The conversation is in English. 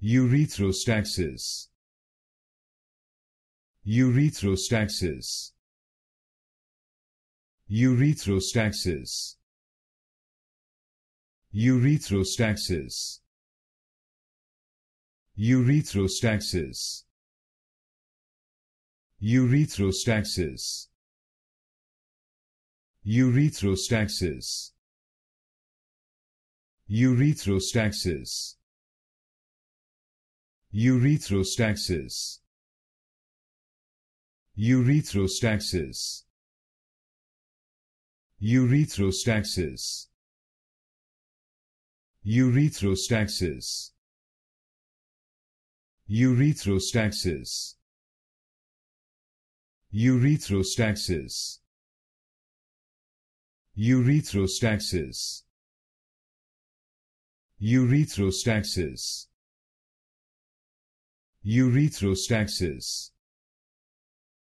Urethrostaxis. Urethrostaxis. Urethrostaxis. Urethrostaxis. Urethrostaxis. Urethrostaxis. Urethrostaxis. Urethrostaxis. Urethrostaxis. Urethrostaxis. Urethrostaxis. Urethrostaxis. Urethrostaxis. Urethrostaxis. Urethrostaxis. Urethrostaxis urethrostaxis